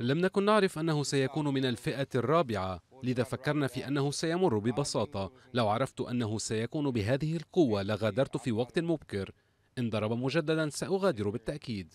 لم نكن نعرف أنه سيكون من الفئة الرابعة لذا فكرنا في أنه سيمر ببساطة لو عرفت أنه سيكون بهذه القوة لغادرت في وقت مبكر إن ضرب مجددا سأغادر بالتأكيد